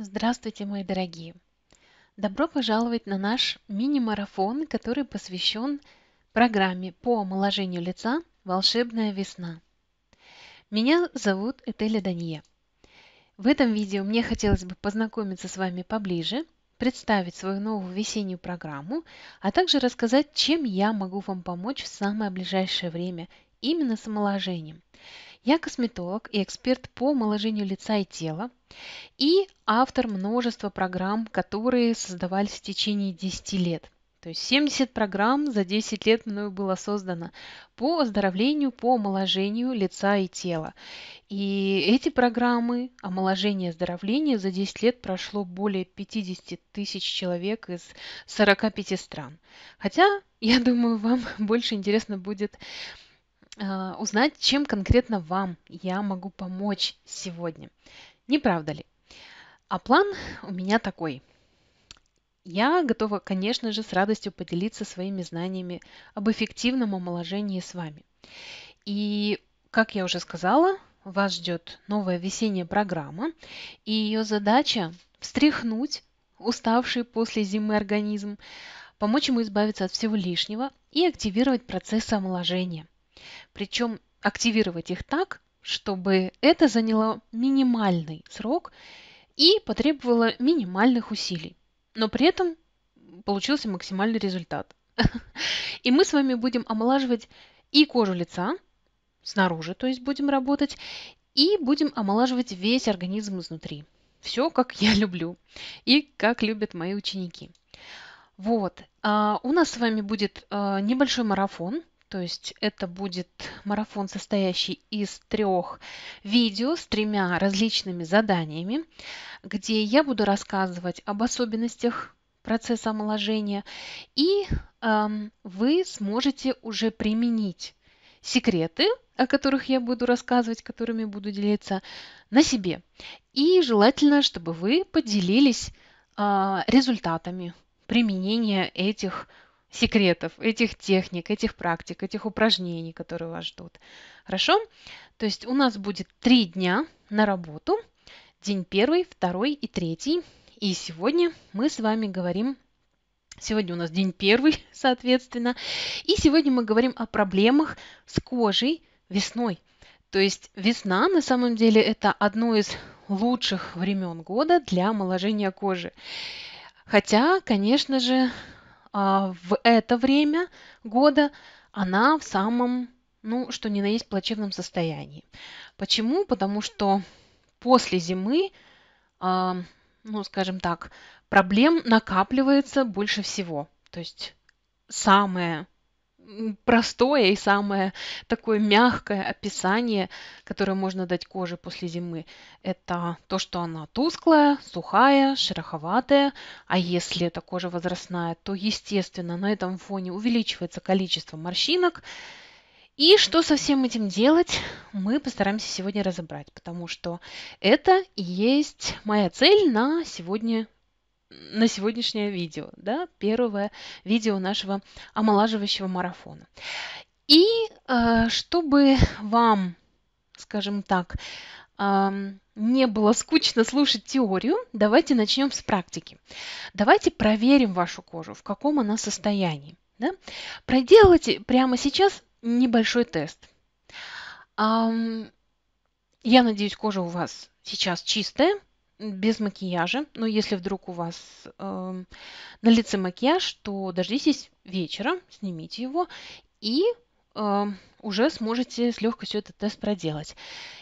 Здравствуйте, мои дорогие! Добро пожаловать на наш мини-марафон, который посвящен программе по омоложению лица «Волшебная весна». Меня зовут Этеля Данье. В этом видео мне хотелось бы познакомиться с вами поближе, представить свою новую весеннюю программу, а также рассказать, чем я могу вам помочь в самое ближайшее время именно с омоложением – я косметолог и эксперт по омоложению лица и тела и автор множества программ, которые создавались в течение 10 лет. То есть 70 программ за 10 лет мною было создано по оздоровлению, по омоложению лица и тела. И эти программы омоложения и оздоровления за 10 лет прошло более 50 тысяч человек из 45 стран. Хотя, я думаю, вам больше интересно будет а, узнать, чем конкретно вам я могу помочь сегодня. Не правда ли? А план у меня такой. Я готова, конечно же, с радостью поделиться своими знаниями об эффективном омоложении с вами. И, как я уже сказала, вас ждет новая весенняя программа, и ее задача встряхнуть уставший после зимы организм, помочь ему избавиться от всего лишнего и активировать процессы омоложения – причем активировать их так, чтобы это заняло минимальный срок и потребовало минимальных усилий, но при этом получился максимальный результат. И мы с вами будем омолаживать и кожу лица, снаружи, то есть будем работать, и будем омолаживать весь организм изнутри. Все, как я люблю и как любят мои ученики. Вот, а, у нас с вами будет а, небольшой марафон то есть это будет марафон, состоящий из трех видео с тремя различными заданиями, где я буду рассказывать об особенностях процесса омоложения, и э, вы сможете уже применить секреты, о которых я буду рассказывать, которыми буду делиться на себе. И желательно, чтобы вы поделились а, результатами применения этих секретов, этих техник, этих практик, этих упражнений, которые вас ждут. Хорошо? То есть у нас будет три дня на работу. День первый, второй и третий. И сегодня мы с вами говорим Сегодня у нас день первый, соответственно. И сегодня мы говорим о проблемах с кожей весной. То есть весна на самом деле это одно из лучших времен года для омоложения кожи. Хотя, конечно же, а, в это время года она в самом, ну, что ни на есть, плачевном состоянии. Почему? Потому что после зимы, а, ну, скажем так, проблем накапливается больше всего. То есть самое простое и самое такое мягкое описание, которое можно дать коже после зимы, это то, что она тусклая, сухая, шероховатая, а если эта кожа возрастная, то, естественно, на этом фоне увеличивается количество морщинок. И что со всем этим делать, мы постараемся сегодня разобрать, потому что это и есть моя цель на сегодня на сегодняшнее видео, да, первое видео нашего омолаживающего марафона. И э, чтобы вам, скажем так, не было скучно слушать теорию, давайте начнем с практики. Давайте проверим вашу кожу, в каком она состоянии. Да? Проделайте прямо сейчас небольшой тест. Я надеюсь, кожа у вас сейчас чистая, без макияжа, но если вдруг у вас э, на лице макияж, то дождитесь вечера, снимите его и э, уже сможете с легкостью этот тест проделать.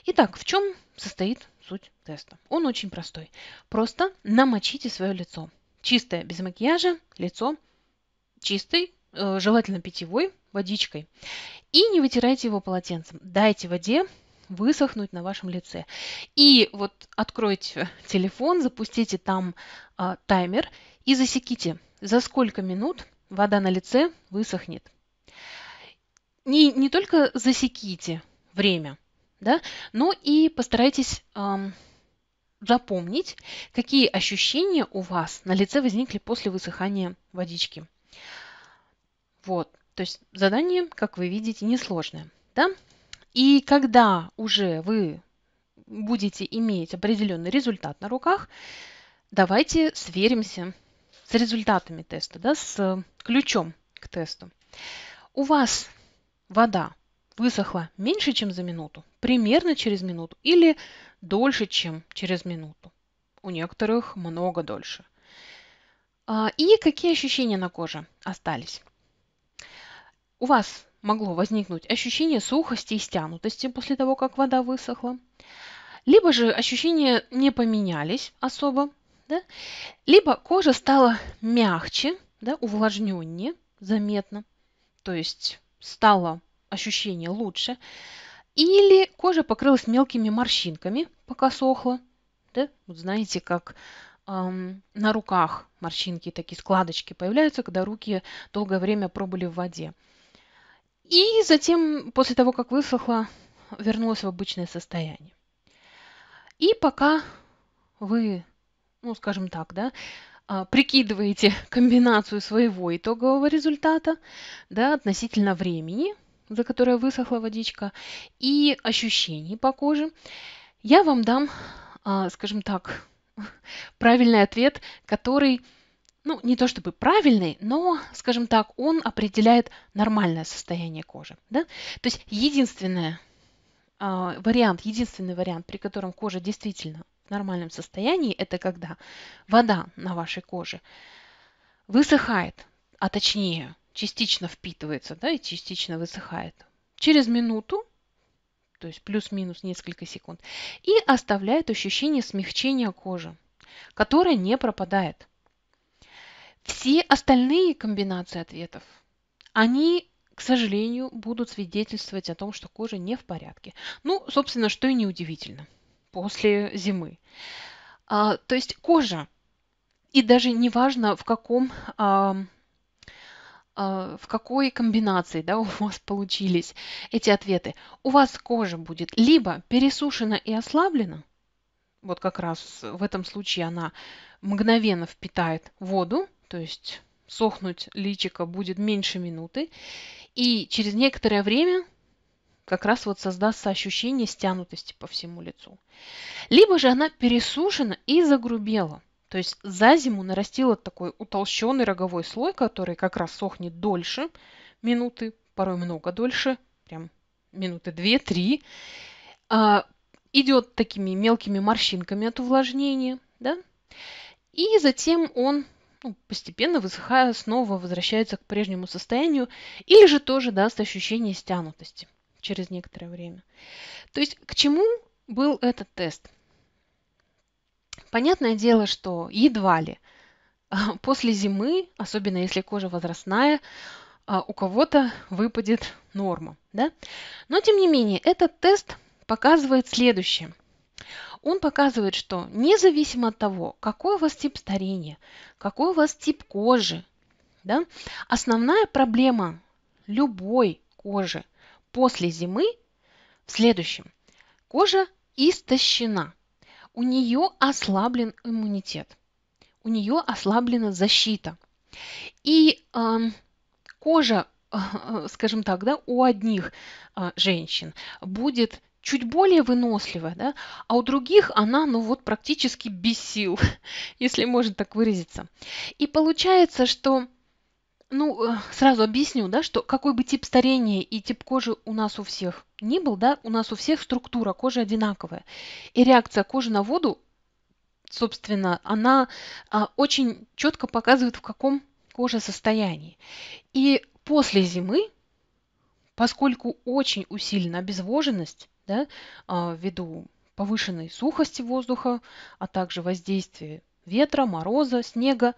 Итак, в чем состоит суть теста? Он очень простой. Просто намочите свое лицо. Чистое, без макияжа, лицо чистой, э, желательно питьевой, водичкой. И не вытирайте его полотенцем. Дайте воде высохнуть на вашем лице. И вот откройте телефон, запустите там э, таймер и засеките, за сколько минут вода на лице высохнет. Не, не только засеките время, да, но и постарайтесь э, запомнить, какие ощущения у вас на лице возникли после высыхания водички. Вот, то есть задание, как вы видите, несложное. Да? И когда уже вы будете иметь определенный результат на руках, давайте сверимся с результатами теста, да, с ключом к тесту. У вас вода высохла меньше, чем за минуту, примерно через минуту или дольше, чем через минуту. У некоторых много дольше. А, и какие ощущения на коже остались? У вас могло возникнуть ощущение сухости и стянутости после того, как вода высохла, либо же ощущения не поменялись особо, да? либо кожа стала мягче, да, увлажненнее заметно, то есть стало ощущение лучше, или кожа покрылась мелкими морщинками, пока сохла. Да? Вот знаете, как эм, на руках морщинки, такие складочки появляются, когда руки долгое время пробыли в воде. И затем, после того, как высохла, вернулась в обычное состояние. И пока вы, ну, скажем так, да, а, прикидываете комбинацию своего итогового результата да, относительно времени, за которое высохла водичка, и ощущений по коже, я вам дам, а, скажем так, правильный ответ, который – ну, не то чтобы правильный, но, скажем так, он определяет нормальное состояние кожи. Да? То есть единственное, а, вариант, единственный вариант, при котором кожа действительно в нормальном состоянии, это когда вода на вашей коже высыхает, а точнее частично впитывается да, и частично высыхает через минуту, то есть плюс-минус несколько секунд, и оставляет ощущение смягчения кожи, которое не пропадает. Все остальные комбинации ответов, они, к сожалению, будут свидетельствовать о том, что кожа не в порядке. Ну, собственно, что и неудивительно после зимы. А, то есть кожа, и даже неважно в каком а, а в какой комбинации да, у вас получились эти ответы. У вас кожа будет либо пересушена и ослаблена, вот как раз в этом случае она мгновенно впитает воду, то есть сохнуть личико будет меньше минуты. И через некоторое время как раз вот создастся ощущение стянутости по всему лицу. Либо же она пересушена и загрубела. То есть за зиму нарастила такой утолщенный роговой слой, который как раз сохнет дольше минуты, порой много дольше, прям минуты 2-3. А, идет такими мелкими морщинками от увлажнения, да? И затем он ну, постепенно высыхая, снова возвращается к прежнему состоянию, или же тоже даст ощущение стянутости через некоторое время. То есть к чему был этот тест? Понятное дело, что едва ли а, после зимы, особенно если кожа возрастная, а, у кого-то выпадет норма. Да? Но тем не менее, этот тест показывает следующее – он показывает, что независимо от того, какой у вас тип старения, какой у вас тип кожи, да, основная проблема любой кожи после зимы в следующем. Кожа истощена, у нее ослаблен иммунитет, у нее ослаблена защита. И э, кожа скажем так, да, у одних а, женщин будет чуть более вынослива, да, а у других она, ну вот, практически без сил, если можно так выразиться. И получается, что ну, э, сразу объясню, да, что какой бы тип старения и тип кожи у нас у всех ни был, да, у нас у всех структура кожи одинаковая. И реакция кожи на воду, собственно, она а, очень четко показывает, в каком коже состоянии. И после зимы, поскольку очень усилена обезвоженность, да, а, ввиду повышенной сухости воздуха, а также воздействия ветра, мороза, снега,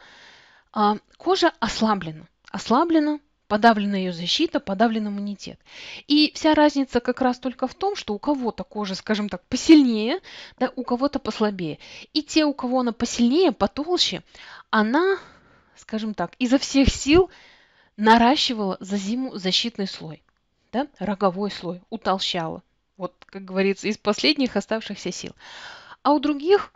а, кожа ослаблена. Ослаблена, подавлена ее защита, подавлен иммунитет. И вся разница как раз только в том, что у кого-то кожа, скажем так, посильнее, да, у кого-то послабее. И те, у кого она посильнее, потолще, она, скажем так, изо всех сил наращивала за зиму защитный слой, да, роговой слой, утолщала вот, как говорится, из последних оставшихся сил. А у других,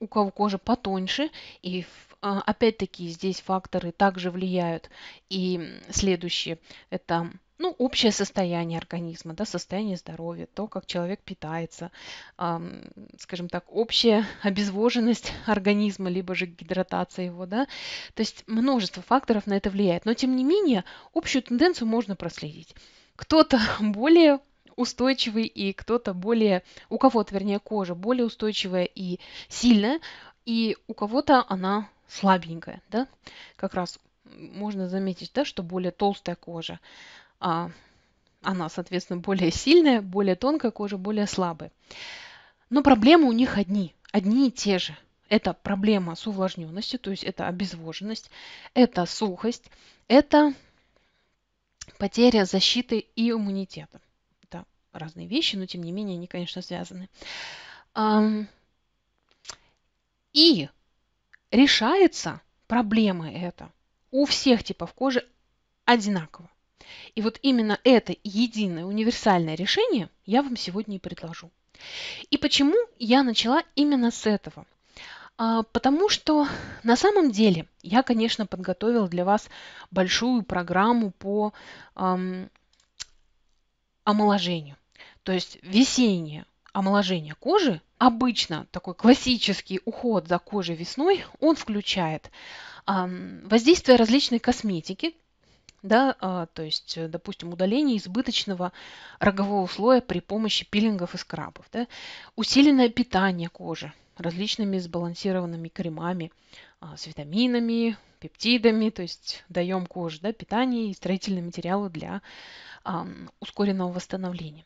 у кого кожа потоньше, и а, опять-таки здесь факторы также влияют. И следующее – это ну, общее состояние организма, да, состояние здоровья, то, как человек питается, эм, скажем так, общая обезвоженность организма, либо же гидратация его, да, то есть множество факторов на это влияет. Но, тем не менее, общую тенденцию можно проследить. Кто-то более устойчивый и кто-то более, у кого-то, вернее, кожа более устойчивая и сильная, и у кого-то она слабенькая, да, как раз можно заметить, да, что более толстая кожа, а она, соответственно, более сильная, более тонкая кожа, более слабая. Но проблемы у них одни, одни и те же. Это проблема с увлажненностью, то есть это обезвоженность, это сухость, это потеря защиты и иммунитета разные вещи, но тем не менее они, конечно, связаны. И решается проблема эта у всех типов кожи одинаково. И вот именно это единое универсальное решение я вам сегодня и предложу. И почему я начала именно с этого? А, потому что на самом деле я, конечно, подготовила для вас большую программу по эм, омоложению. То есть весеннее омоложение кожи, обычно такой классический уход за кожей весной, он включает воздействие различной косметики, да, а, то есть, э, допустим, удаление избыточного рогового слоя при помощи пилингов и скрабов, да, усиленное питание кожи различными сбалансированными кремами а, с витаминами, пептидами, то есть даем коже да, питание и строительные материалы для ускоренного восстановления.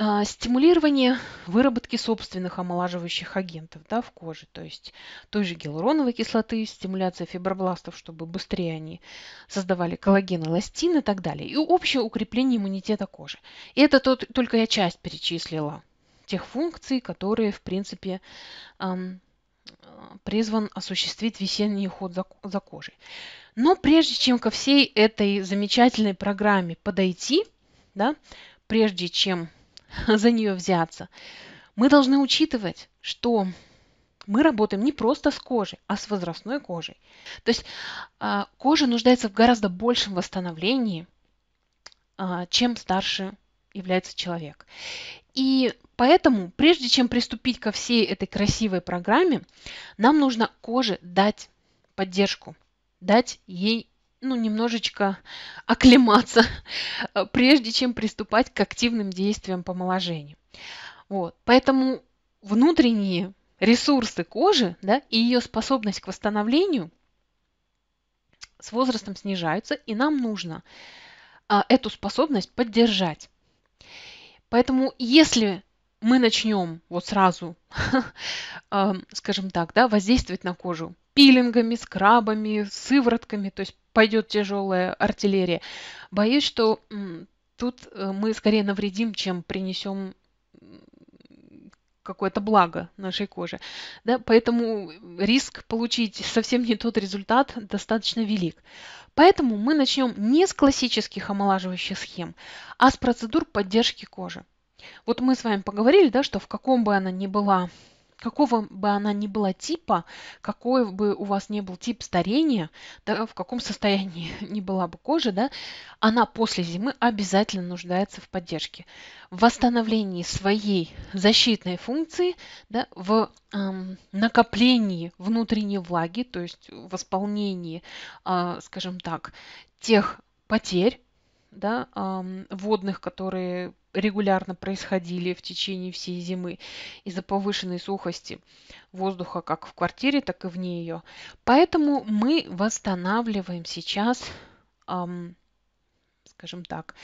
А, стимулирование выработки собственных омолаживающих агентов да, в коже, то есть той же гиалуроновой кислоты, стимуляция фибробластов, чтобы быстрее они создавали коллаген, эластин и так далее, и общее укрепление иммунитета кожи. И это тот, только я часть перечислила тех функций, которые, в принципе, призван осуществить весенний уход за, за кожей. Но прежде чем ко всей этой замечательной программе подойти, да, прежде чем за нее взяться, мы должны учитывать, что мы работаем не просто с кожей, а с возрастной кожей. То есть а, кожа нуждается в гораздо большем восстановлении, а, чем старше является человек. И поэтому, прежде чем приступить ко всей этой красивой программе, нам нужно коже дать поддержку, дать ей ну, немножечко оклематься, э, прежде чем приступать к активным действиям по моложению. Вот. Поэтому внутренние ресурсы кожи да, и ее способность к восстановлению с возрастом снижаются, и нам нужно а, эту способность поддержать. Поэтому если мы начнем вот сразу, э, скажем так, да, воздействовать на кожу пилингами, скрабами, сыворотками, то есть пойдет тяжелая артиллерия. Боюсь, что тут э, мы скорее навредим, чем принесем какое-то благо нашей коже. Да? Поэтому риск получить совсем не тот результат достаточно велик. Поэтому мы начнем не с классических омолаживающих схем, а с процедур поддержки кожи. Вот мы с вами поговорили, да, что в каком бы она ни была какого бы она ни была типа, какой бы у вас ни был тип старения, да, в каком состоянии ни была бы кожа, да, она после зимы обязательно нуждается в поддержке, в восстановлении своей защитной функции, да, в эм, накоплении внутренней влаги, то есть восполнении, э, скажем так, тех потерь, да, водных, которые регулярно происходили в течение всей зимы из-за повышенной сухости воздуха как в квартире, так и вне ее. Поэтому мы восстанавливаем сейчас, скажем так,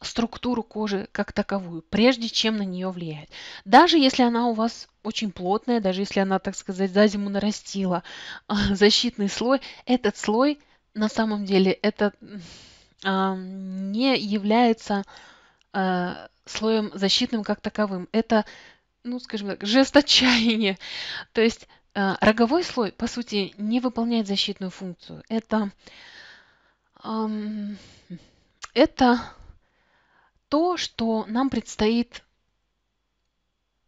структуру кожи как таковую, прежде чем на нее влиять. Даже если она у вас очень плотная, даже если она, так сказать, за зиму нарастила а, защитный слой, этот слой на самом деле это а, не является а, слоем защитным как таковым. Это, ну, скажем так, жест отчаяния. То есть а, роговой слой, по сути, не выполняет защитную функцию. Это, это то, что нам предстоит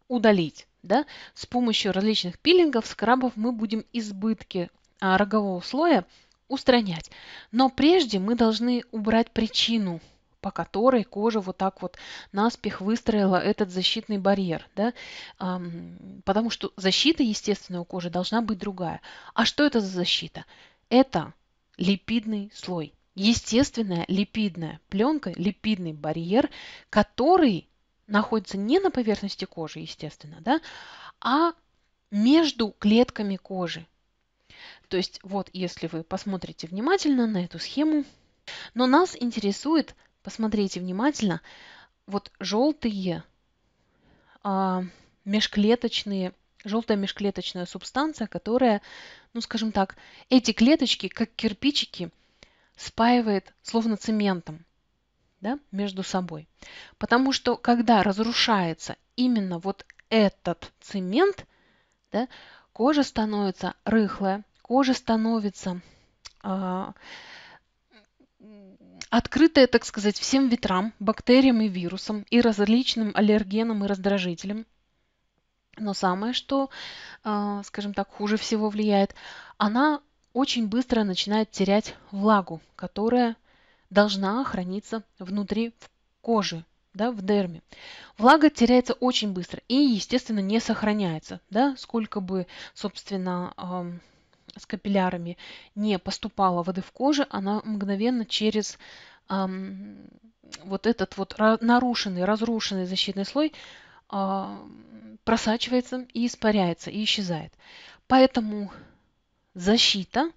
удалить. Да? С помощью различных пилингов, скрабов мы будем избытки рогового слоя устранять. Но прежде мы должны убрать причину, по которой кожа вот так вот наспех выстроила этот защитный барьер. Да? Потому что защита, естественно, у кожи должна быть другая. А что это за защита? Это липидный слой. Естественная липидная пленка, липидный барьер, который находится не на поверхности кожи, естественно, да, а между клетками кожи. То есть вот если вы посмотрите внимательно на эту схему, но нас интересует, посмотрите внимательно, вот желтые а, межклеточные, желтая межклеточная субстанция, которая, ну скажем так, эти клеточки, как кирпичики, спаивает словно цементом да, между собой. Потому что когда разрушается именно вот этот цемент, да, кожа становится рыхлая, кожа становится а, открытая, так сказать, всем ветрам, бактериям и вирусам, и различным аллергенам и раздражителям. Но самое, что, а, скажем так, хуже всего влияет, она очень быстро начинает терять влагу, которая должна храниться внутри кожи, да, в дерме. Влага теряется очень быстро и, естественно, не сохраняется. Да, сколько бы, собственно, с капиллярами не поступала воды в коже, она мгновенно через эм, вот этот вот нарушенный, разрушенный защитный слой э, просачивается и испаряется, и исчезает. Поэтому защита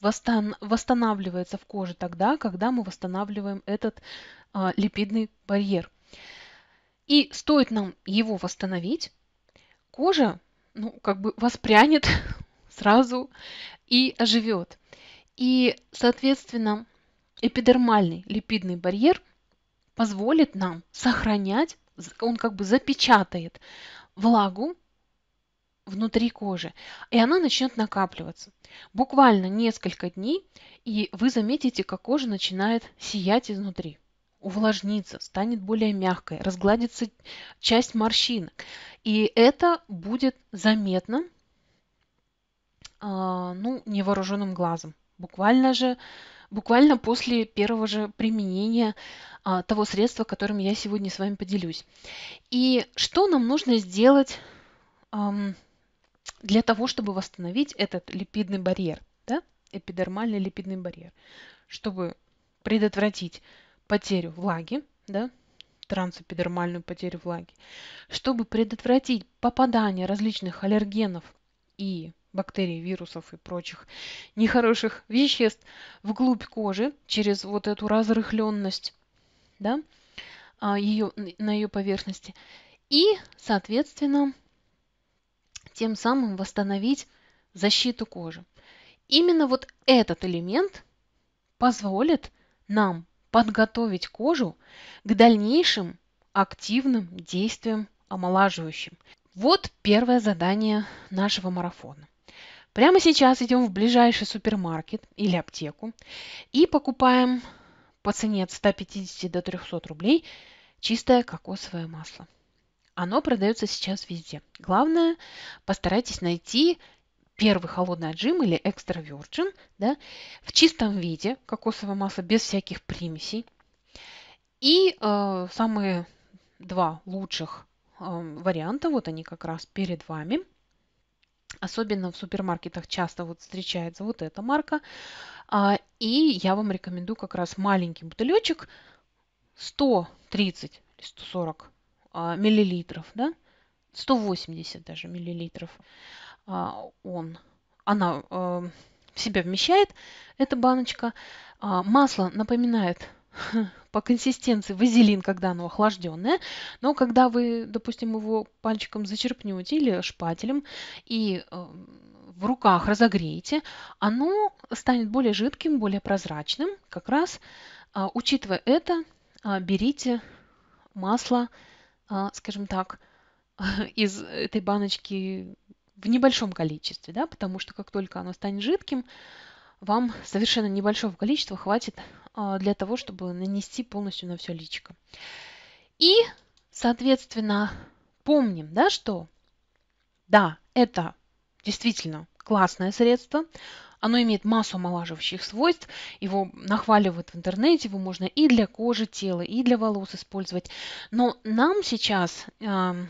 восстанавливается в коже тогда, когда мы восстанавливаем этот э, липидный барьер. И стоит нам его восстановить, кожа ну, как бы воспрянет сразу и оживет. И, соответственно, эпидермальный липидный барьер позволит нам сохранять, он как бы запечатает влагу внутри кожи, и она начнет накапливаться. Буквально несколько дней, и вы заметите, как кожа начинает сиять изнутри, увлажнится, станет более мягкой, разгладится часть морщинок. И это будет заметно а, ну, невооруженным глазом. Буквально же, буквально после первого же применения а, того средства, которым я сегодня с вами поделюсь. И что нам нужно сделать для того, чтобы восстановить этот липидный барьер, да? эпидермальный липидный барьер, чтобы предотвратить потерю влаги, да, трансэпидермальную потерю влаги, чтобы предотвратить попадание различных аллергенов и бактерий, вирусов и прочих нехороших веществ вглубь кожи через вот эту разрыхленность, да, а, ее, на ее поверхности. И, соответственно, тем самым восстановить защиту кожи. Именно вот этот элемент позволит нам подготовить кожу к дальнейшим активным действиям омолаживающим. Вот первое задание нашего марафона. Прямо сейчас идем в ближайший супермаркет или аптеку и покупаем по цене от 150 до 300 рублей чистое кокосовое масло. Оно продается сейчас везде. Главное, постарайтесь найти первый холодный отжим или экстра virgin да, в чистом виде кокосовое масло без всяких примесей. И э, самые два лучших э, варианта, вот они как раз перед вами – Особенно в супермаркетах часто вот встречается вот эта марка. А, и я вам рекомендую как раз маленький бутылечек 130 или 140 а, миллилитров, да? 180 даже миллилитров а, он, она э, в себя вмещает, эта баночка. Масло напоминает по консистенции вазелин, когда оно охлажденное, но когда вы, допустим, его пальчиком зачерпнете или шпателем и э, в руках разогреете, оно станет более жидким, более прозрачным. Как раз, а, учитывая это, а, берите масло, а, скажем так, из этой баночки в небольшом количестве, да, потому что как только оно станет жидким, вам совершенно небольшого количества хватит а, для того, чтобы нанести полностью на все личико. И, соответственно, помним, да, что да, это действительно классное средство, оно имеет массу омолаживающих свойств, его нахваливают в интернете, его можно и для кожи тела, и для волос использовать. Но нам сейчас, э,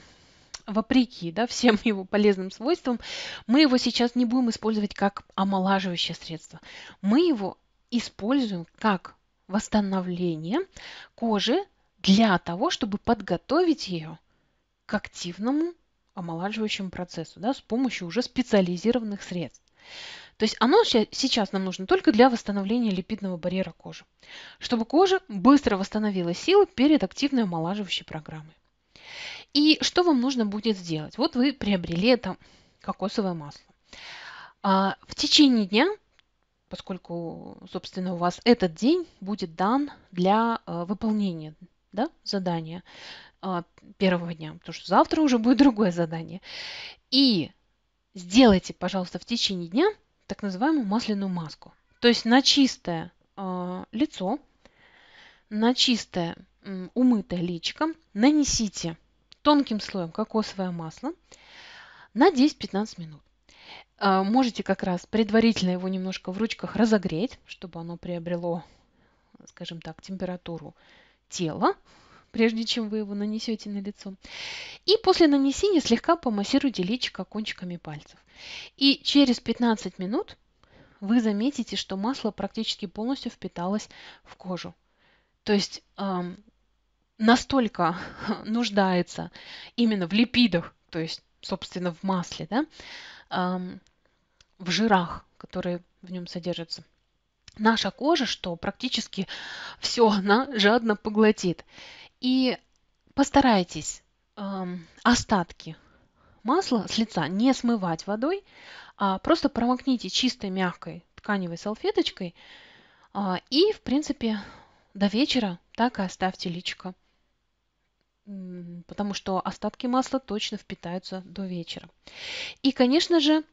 вопреки да, всем его полезным свойствам, мы его сейчас не будем использовать как омолаживающее средство. Мы его используем как восстановление кожи для того, чтобы подготовить ее к активному омолаживающему процессу да, с помощью уже специализированных средств. То есть оно сейчас нам нужно только для восстановления липидного барьера кожи, чтобы кожа быстро восстановила силы перед активной омолаживающей программой. И что вам нужно будет сделать? Вот вы приобрели это кокосовое масло. А, в течение дня поскольку, собственно, у вас этот день будет дан для э, выполнения да, задания а, первого дня, потому что завтра уже будет другое задание. И сделайте, пожалуйста, в течение дня так называемую масляную маску. То есть на чистое э, лицо, на чистое умытое личико нанесите тонким слоем кокосовое масло на 10-15 минут. А, можете как раз предварительно его немножко в ручках разогреть, чтобы оно приобрело, скажем так, температуру тела, прежде чем вы его нанесете на лицо. И после нанесения слегка помассируйте личико кончиками пальцев. И через 15 минут вы заметите, что масло практически полностью впиталось в кожу. То есть эм, настолько нуждается именно в липидах, то есть, собственно, в масле, да, в жирах, которые в нем содержатся. Наша кожа, что практически все она жадно поглотит. И постарайтесь остатки масла с лица не смывать водой, а просто промокните чистой мягкой тканевой салфеточкой а, и, в принципе, до вечера так и оставьте личико потому что остатки масла точно впитаются до вечера. И, конечно же,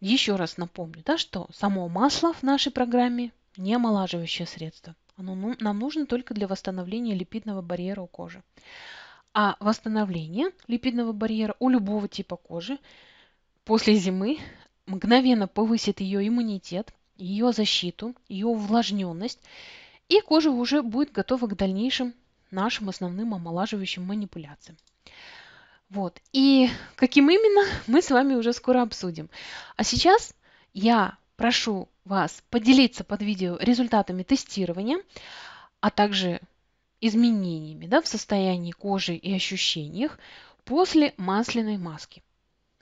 еще раз напомню, да, что само масло в нашей программе не омолаживающее средство. Оно ну, нам нужно только для восстановления липидного барьера у кожи. А восстановление липидного барьера у любого типа кожи после зимы мгновенно повысит ее иммунитет, ее защиту, ее увлажненность, и кожа уже будет готова к дальнейшим нашим основным омолаживающим манипуляциям. Вот. И каким именно, мы с вами уже скоро обсудим. А сейчас я прошу вас поделиться под видео результатами тестирования, а также изменениями да, в состоянии кожи и ощущениях после масляной маски.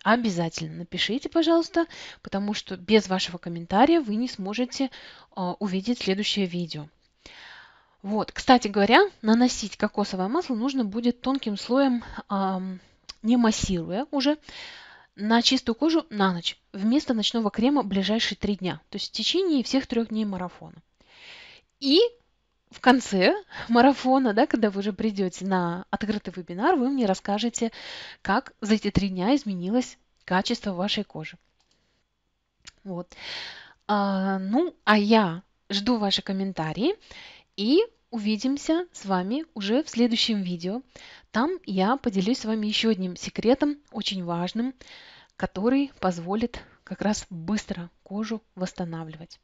Обязательно напишите, пожалуйста, потому что без вашего комментария вы не сможете а, увидеть следующее видео. Вот, кстати говоря, наносить кокосовое масло нужно будет тонким слоем, а, не массируя уже, на чистую кожу на ночь вместо ночного крема ближайшие три дня, то есть в течение всех трех дней марафона. И в конце марафона, да, когда вы уже придете на открытый вебинар, вы мне расскажете, как за эти три дня изменилось качество вашей кожи. Вот. А, ну, а я жду ваши комментарии и увидимся с вами уже в следующем видео. Там я поделюсь с вами еще одним секретом, очень важным, который позволит как раз быстро кожу восстанавливать.